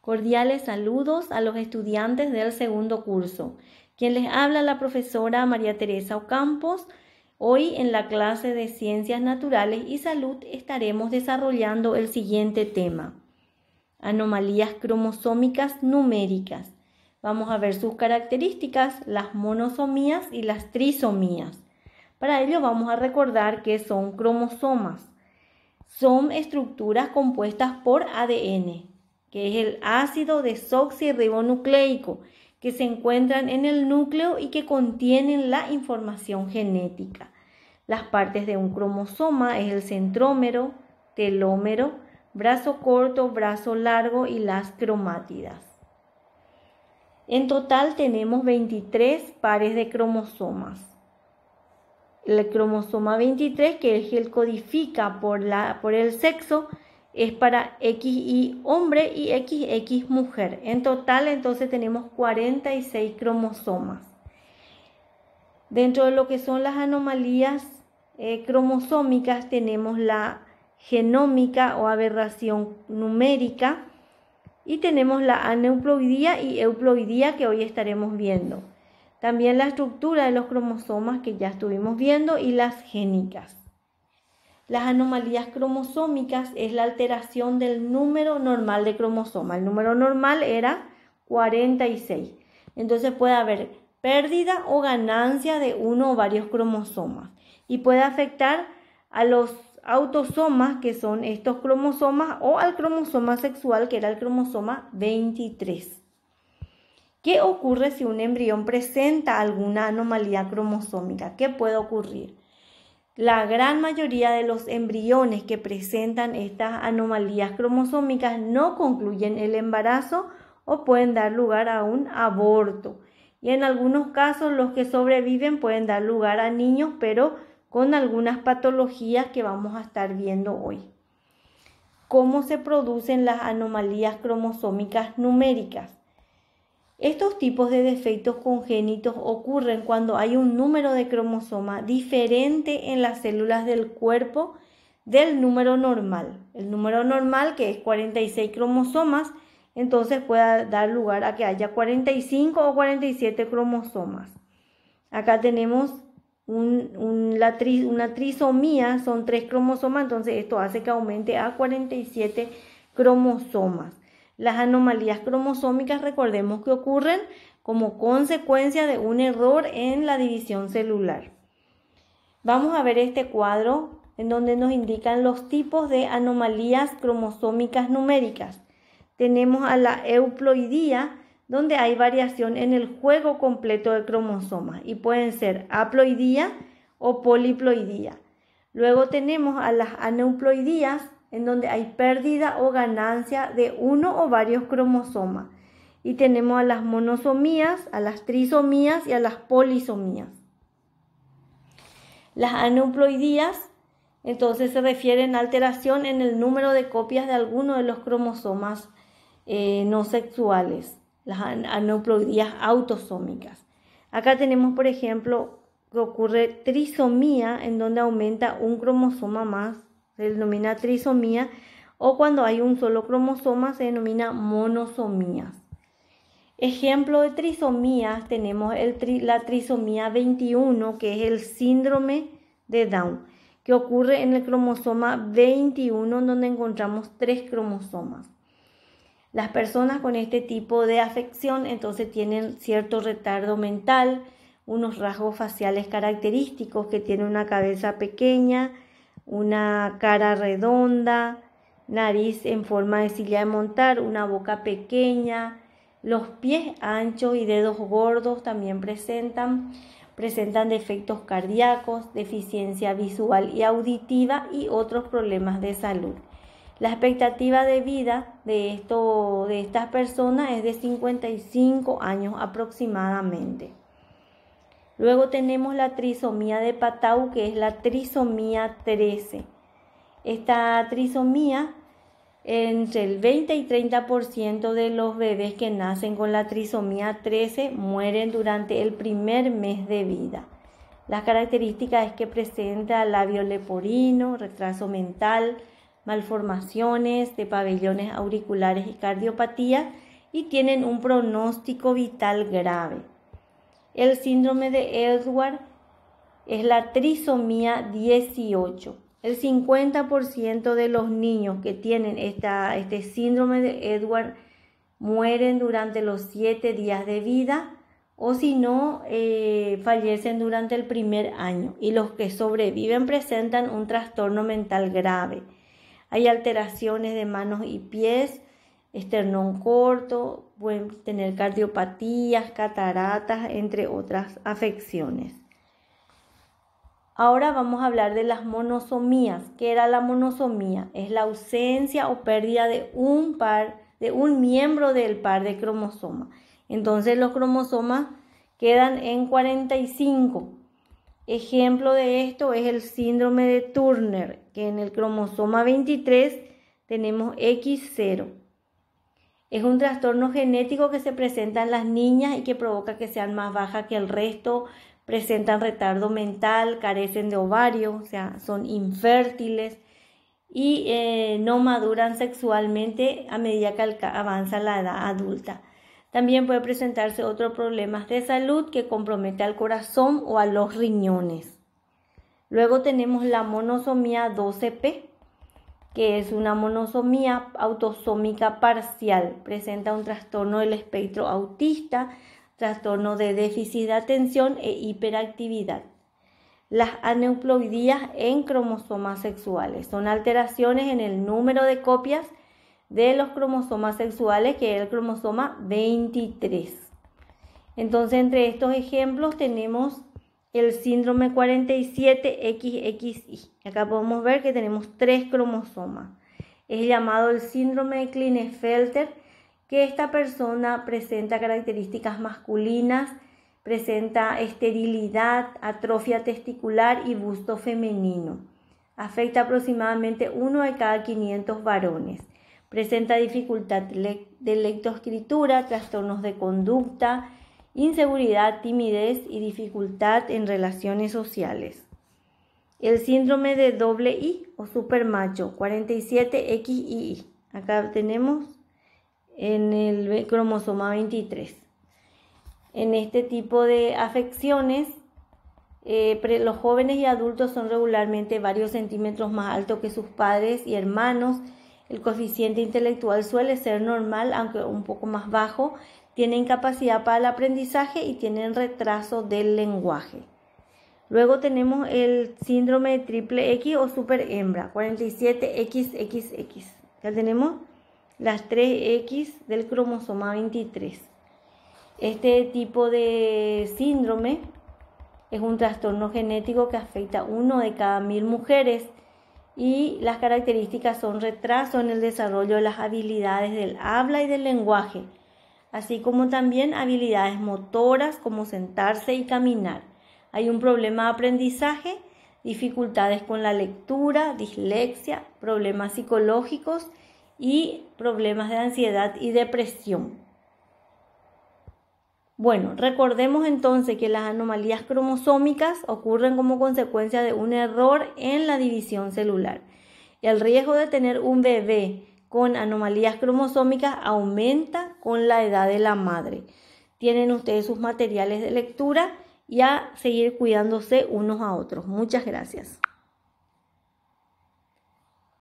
Cordiales saludos a los estudiantes del segundo curso. Quien les habla la profesora María Teresa Ocampos. Hoy en la clase de Ciencias Naturales y Salud estaremos desarrollando el siguiente tema. Anomalías cromosómicas numéricas. Vamos a ver sus características, las monosomías y las trisomías. Para ello vamos a recordar que son cromosomas. Son estructuras compuestas por ADN, que es el ácido desoxirribonucleico, que se encuentran en el núcleo y que contienen la información genética. Las partes de un cromosoma es el centrómero, telómero, brazo corto, brazo largo y las cromátidas. En total tenemos 23 pares de cromosomas. El cromosoma 23, que es el que codifica por el sexo, es para XY hombre y XX mujer. En total entonces tenemos 46 cromosomas. Dentro de lo que son las anomalías eh, cromosómicas tenemos la genómica o aberración numérica y tenemos la aneuploidía y euploidía que hoy estaremos viendo. También la estructura de los cromosomas que ya estuvimos viendo y las génicas. Las anomalías cromosómicas es la alteración del número normal de cromosomas. El número normal era 46. Entonces puede haber pérdida o ganancia de uno o varios cromosomas y puede afectar a los autosomas, que son estos cromosomas, o al cromosoma sexual, que era el cromosoma 23. ¿Qué ocurre si un embrión presenta alguna anomalía cromosómica? ¿Qué puede ocurrir? La gran mayoría de los embriones que presentan estas anomalías cromosómicas no concluyen el embarazo o pueden dar lugar a un aborto. Y en algunos casos los que sobreviven pueden dar lugar a niños, pero con algunas patologías que vamos a estar viendo hoy. ¿Cómo se producen las anomalías cromosómicas numéricas? Estos tipos de defectos congénitos ocurren cuando hay un número de cromosomas diferente en las células del cuerpo del número normal. El número normal, que es 46 cromosomas, entonces puede dar lugar a que haya 45 o 47 cromosomas. Acá tenemos una trisomía, son tres cromosomas, entonces esto hace que aumente a 47 cromosomas. Las anomalías cromosómicas recordemos que ocurren como consecuencia de un error en la división celular. Vamos a ver este cuadro en donde nos indican los tipos de anomalías cromosómicas numéricas. Tenemos a la euploidía, donde hay variación en el juego completo de cromosomas y pueden ser haploidía o poliploidía. Luego tenemos a las aneuploidías, en donde hay pérdida o ganancia de uno o varios cromosomas. Y tenemos a las monosomías, a las trisomías y a las polisomías. Las aneuploidías, entonces, se refieren a alteración en el número de copias de alguno de los cromosomas eh, no sexuales, las aneuploidías autosómicas. Acá tenemos, por ejemplo, que ocurre trisomía, en donde aumenta un cromosoma más se denomina trisomía, o cuando hay un solo cromosoma se denomina monosomías. Ejemplo de trisomías tenemos la trisomía 21, que es el síndrome de Down, que ocurre en el cromosoma 21, donde encontramos tres cromosomas. Las personas con este tipo de afección entonces tienen cierto retardo mental, unos rasgos faciales característicos que tienen una cabeza pequeña, una cara redonda, nariz en forma de silla de montar, una boca pequeña, los pies anchos y dedos gordos también presentan, presentan defectos cardíacos, deficiencia visual y auditiva y otros problemas de salud. La expectativa de vida de, de estas personas es de 55 años aproximadamente. Luego tenemos la trisomía de Patau, que es la trisomía 13. Esta trisomía, entre el 20 y 30% de los bebés que nacen con la trisomía 13 mueren durante el primer mes de vida. Las características es que presenta labio leporino, retraso mental, malformaciones de pabellones auriculares y cardiopatía y tienen un pronóstico vital grave. El síndrome de Edward es la trisomía 18. El 50% de los niños que tienen este síndrome de Edward mueren durante los 7 días de vida o si no, eh, fallecen durante el primer año y los que sobreviven presentan un trastorno mental grave. Hay alteraciones de manos y pies, esternón corto, pueden tener cardiopatías, cataratas, entre otras afecciones. Ahora vamos a hablar de las monosomías. ¿Qué era la monosomía? Es la ausencia o pérdida de un par, de un miembro del par de cromosomas. Entonces los cromosomas quedan en 45. Ejemplo de esto es el síndrome de Turner, que en el cromosoma 23 tenemos X0. Es un trastorno genético que se presenta en las niñas y que provoca que sean más bajas que el resto, presentan retardo mental, carecen de ovario, o sea, son infértiles y eh, no maduran sexualmente a medida que avanza la edad adulta. También puede presentarse otros problemas de salud que compromete al corazón o a los riñones. Luego tenemos la monosomía 12P, que es una monosomía autosómica parcial. Presenta un trastorno del espectro autista, trastorno de déficit de atención e hiperactividad. Las aneuploidías en cromosomas sexuales son alteraciones en el número de copias de los cromosomas sexuales, que es el cromosoma 23. Entonces, entre estos ejemplos tenemos el síndrome 47XXY. Acá podemos ver que tenemos tres cromosomas. Es llamado el síndrome de Klinefelter, que esta persona presenta características masculinas, presenta esterilidad, atrofia testicular y busto femenino. Afecta aproximadamente uno de cada 500 varones. Presenta dificultad de lectoescritura, trastornos de conducta, inseguridad, timidez y dificultad en relaciones sociales. El síndrome de doble I o supermacho 47XII. Acá tenemos en el cromosoma 23. En este tipo de afecciones, eh, los jóvenes y adultos son regularmente varios centímetros más altos que sus padres y hermanos. El coeficiente intelectual suele ser normal, aunque un poco más bajo tienen capacidad para el aprendizaje y tienen retraso del lenguaje. Luego tenemos el síndrome de triple X o super hembra, 47XXX. Ya tenemos las 3X del cromosoma 23. Este tipo de síndrome es un trastorno genético que afecta a uno de cada mil mujeres y las características son retraso en el desarrollo de las habilidades del habla y del lenguaje así como también habilidades motoras como sentarse y caminar. Hay un problema de aprendizaje, dificultades con la lectura, dislexia, problemas psicológicos y problemas de ansiedad y depresión. Bueno, recordemos entonces que las anomalías cromosómicas ocurren como consecuencia de un error en la división celular. el riesgo de tener un bebé con anomalías cromosómicas aumenta con la edad de la madre. Tienen ustedes sus materiales de lectura y a seguir cuidándose unos a otros. Muchas gracias.